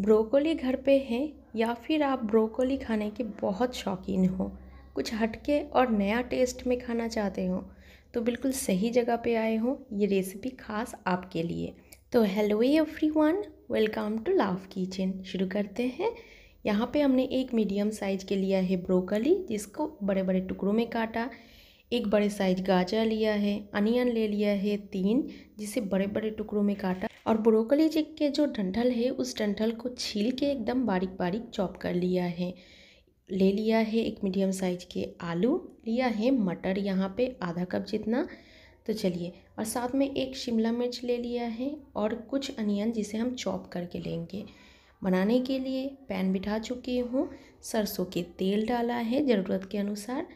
broccoli घर पे है या फिर आप ब्रोकोली खाने के बहुत शौकीन हो कुछ हटके और नया टेस्ट में खाना चाहते हो तो बिल्कुल सही जगह पे आए हो ये रेसिपी खास आपके लिए तो hello everyone welcome to laugh kitchen शुरू करते हैं यहाँ पे हमने एक मीडियम साइज के लिया है ब्रोकोली जिसको बड़े बड़े टुकड़ों में काटा एक बड़े साइज गाजर लिया है अनियन ले लिया है तीन जिसे बड़े बड़े टुकड़ों में काटा और ब्रोकली के जो डंठल है उस डंठल को छील के एकदम बारीक बारीक चॉप कर लिया है ले लिया है एक मीडियम साइज के आलू लिया है मटर यहाँ पे आधा कप जितना तो चलिए और साथ में एक शिमला मिर्च ले लिया है और कुछ अनियन जिसे हम चॉप करके लेंगे बनाने के लिए पैन बिठा चुकी हूँ सरसों के तेल डाला है ज़रूरत के अनुसार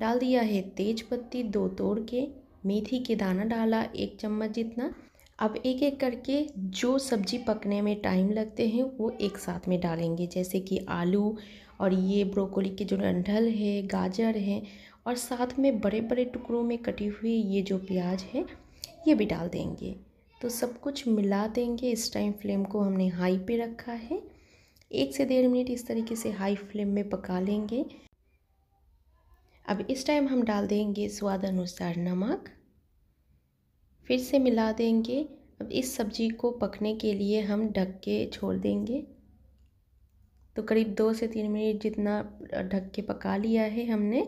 डाल दिया है तेज पत्ती दो तोड़ के मेथी के दाना डाला एक चम्मच जितना अब एक एक करके जो सब्जी पकने में टाइम लगते हैं वो एक साथ में डालेंगे जैसे कि आलू और ये ब्रोकली के जो डंडल है गाजर है और साथ में बड़े बड़े टुकड़ों में कटी हुई ये जो प्याज है ये भी डाल देंगे तो सब कुछ मिला देंगे इस टाइम फ्लेम को हमने हाई पे रखा है एक से डेढ़ मिनट इस तरीके से हाई फ्लेम में पका लेंगे अब इस टाइम हम डाल देंगे स्वाद अनुसार नमक फिर से मिला देंगे अब इस सब्ज़ी को पकने के लिए हम ढक के छोड़ देंगे तो करीब दो से तीन मिनट जितना ढक के पका लिया है हमने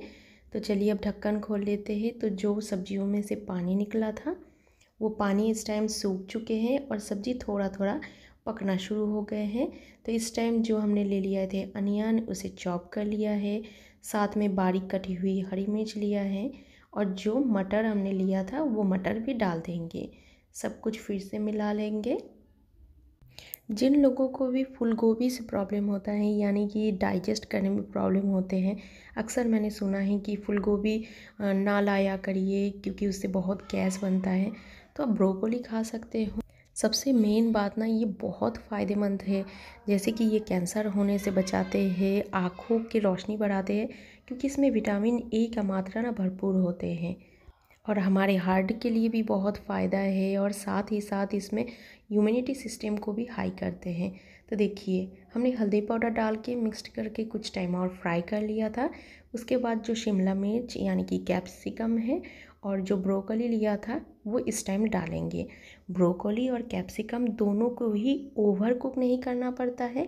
तो चलिए अब ढक्कन खोल लेते हैं तो जो सब्जियों में से पानी निकला था वो पानी इस टाइम सूख चुके हैं और सब्ज़ी थोड़ा थोड़ा पकना शुरू हो गए हैं तो इस टाइम जो हमने ले लिया थे अनियन उसे चॉप कर लिया है साथ में बारीक कटी हुई हरी मिर्च लिया है और जो मटर हमने लिया था वो मटर भी डाल देंगे सब कुछ फिर से मिला लेंगे जिन लोगों को भी फूल गोभी से प्रॉब्लम होता है यानी कि डाइजेस्ट करने में प्रॉब्लम होते हैं अक्सर मैंने सुना है कि फूल गोभी ना लाया करिए क्योंकि उससे बहुत गैस बनता है तो आप ब्रोकोली खा सकते हो सबसे मेन बात ना ये बहुत फ़ायदेमंद है जैसे कि ये कैंसर होने से बचाते हैं आँखों की रोशनी बढ़ाते हैं क्योंकि इसमें विटामिन ए का मात्रा ना भरपूर होते हैं और हमारे हार्ट के लिए भी बहुत फ़ायदा है और साथ ही साथ इसमें यूमिनिटी सिस्टम को भी हाई करते हैं तो देखिए हमने हल्दी पाउडर डाल के मिक्सड करके कुछ टाइम और फ्राई कर लिया था उसके बाद जो शिमला मिर्च यानी कि कैप्सिकम है और जो ब्रोकली लिया था वो इस टाइम डालेंगे ब्रोकली और कैप्सिकम दोनों को ही ओवर कुक नहीं करना पड़ता है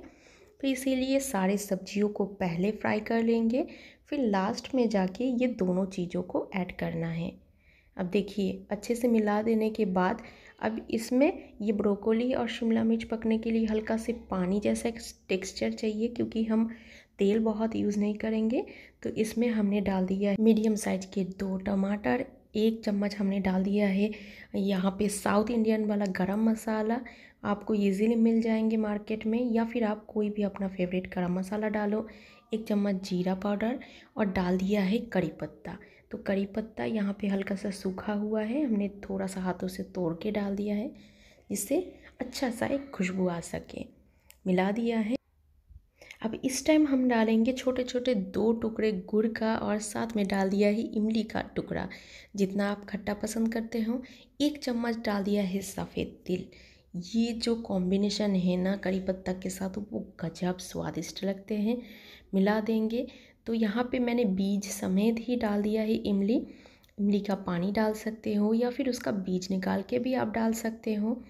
तो इसीलिए सारे सब्जियों को पहले फ्राई कर लेंगे फिर लास्ट में जाके ये दोनों चीज़ों को ऐड करना है अब देखिए अच्छे से मिला देने के बाद अब इसमें ये ब्रोकोली और शिमला मिर्च पकने के लिए हल्का से पानी जैसा टेक्सचर चाहिए क्योंकि हम तेल बहुत यूज़ नहीं करेंगे तो इसमें हमने डाल दिया है मीडियम साइज के दो टमाटर एक चम्मच हमने डाल दिया है यहाँ पे साउथ इंडियन वाला गरम मसाला आपको इजीली मिल जाएंगे मार्केट में या फिर आप कोई भी अपना फेवरेट गरम मसाला डालो एक चम्मच जीरा पाउडर और डाल दिया है करी पत्ता तो करी पत्ता यहाँ पे हल्का सा सूखा हुआ है हमने थोड़ा सा हाथों से तोड़ के डाल दिया है जिससे अच्छा सा एक खुशबू आ सके मिला दिया है अब इस टाइम हम डालेंगे छोटे छोटे दो टुकड़े गुड़ का और साथ में डाल दिया है इमली का टुकड़ा जितना आप खट्टा पसंद करते हो एक चम्मच डाल दिया है सफ़ेद तिल ये जो कॉम्बिनेशन है ना करी पत्ता के साथ वो गजब स्वादिष्ट लगते हैं मिला देंगे तो यहाँ पे मैंने बीज समेत ही डाल दिया है इमली इमली का पानी डाल सकते हो या फिर उसका बीज निकाल के भी आप डाल सकते हो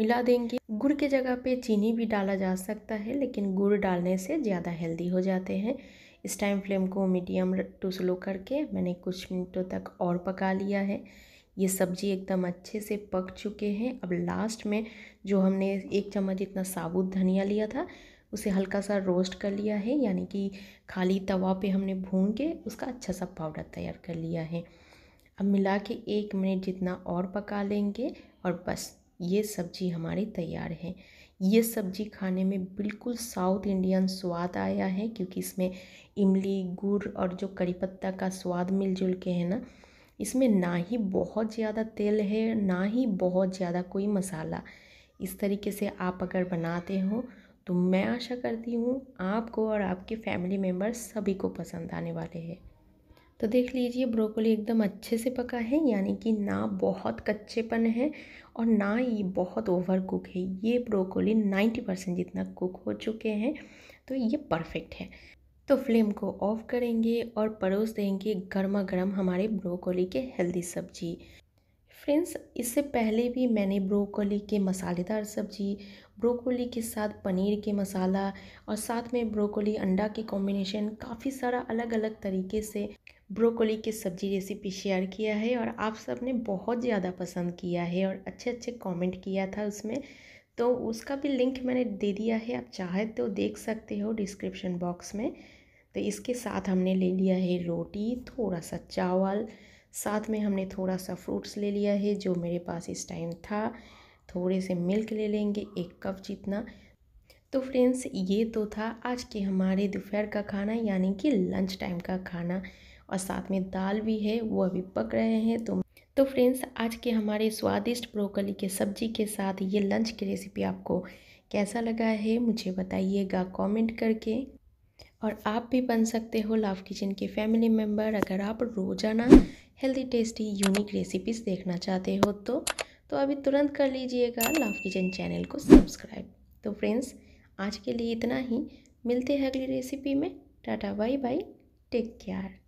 मिला देंगे गुड़ के जगह पे चीनी भी डाला जा सकता है लेकिन गुड़ डालने से ज़्यादा हेल्दी हो जाते हैं इस टाइम फ्लेम को मीडियम टू स्लो करके मैंने कुछ मिनटों तक और पका लिया है ये सब्जी एकदम अच्छे से पक चुके हैं अब लास्ट में जो हमने एक चम्मच इतना साबुत धनिया लिया था उसे हल्का सा रोस्ट कर लिया है यानी कि खाली तवा पे हमने भून के उसका अच्छा सा पाउडर तैयार कर लिया है अब मिला के एक मिनट जितना और पका लेंगे और बस ये सब्ज़ी हमारी तैयार है ये सब्ज़ी खाने में बिल्कुल साउथ इंडियन स्वाद आया है क्योंकि इसमें इमली गुड़ और जो करी पत्ता का स्वाद मिलजुल के है ना इसमें ना ही बहुत ज़्यादा तेल है ना ही बहुत ज़्यादा कोई मसाला इस तरीके से आप अगर बनाते हो तो मैं आशा करती हूँ आपको और आपके फैमिली मेम्बर सभी को पसंद आने वाले हैं तो देख लीजिए ब्रोकोली एकदम अच्छे से पका है यानी कि ना बहुत कच्चेपन है और ना ये बहुत ओवर कुक है ये ब्रोकोली 90 परसेंट जितना कुक हो चुके हैं तो ये परफेक्ट है तो फ्लेम को ऑफ करेंगे और परोस देंगे गर्मा गर्म हमारे ब्रोकोली के हेल्दी सब्जी फ्रेंड्स इससे पहले भी मैंने ब्रोकोली के मसालेदार सब्जी ब्रोकोली के साथ पनीर के मसाला और साथ में ब्रोकोली अंडा के कॉम्बिनेशन काफ़ी सारा अलग अलग तरीके से ब्रोकोली की सब्ज़ी रेसिपी शेयर किया है और आप सब ने बहुत ज़्यादा पसंद किया है और अच्छे अच्छे कमेंट किया था उसमें तो उसका भी लिंक मैंने दे दिया है आप चाहे तो देख सकते हो डिस्क्रिप्शन बॉक्स में तो इसके साथ हमने ले लिया है रोटी थोड़ा सा चावल साथ में हमने थोड़ा सा फ्रूट्स ले लिया है जो मेरे पास इस टाइम था थोड़े से मिल्क ले लेंगे एक कप जितना तो फ्रेंड्स ये तो था आज के हमारे दोपहर का खाना यानी कि लंच टाइम का खाना और साथ में दाल भी है वो अभी पक रहे हैं तो तो फ्रेंड्स आज के हमारे स्वादिष्ट ब्रोकली के सब्जी के साथ ये लंच की रेसिपी आपको कैसा लगा है मुझे बताइएगा कमेंट करके और आप भी बन सकते हो लाव किचन के फैमिली मेम्बर अगर आप रोज़ाना हेल्दी टेस्टी यूनिक रेसिपीज़ देखना चाहते हो तो तो अभी तुरंत कर लीजिएगा लाव किचन चैनल को सब्सक्राइब तो फ्रेंड्स आज के लिए इतना ही मिलते हैं अगली रेसिपी में tata bye bye take care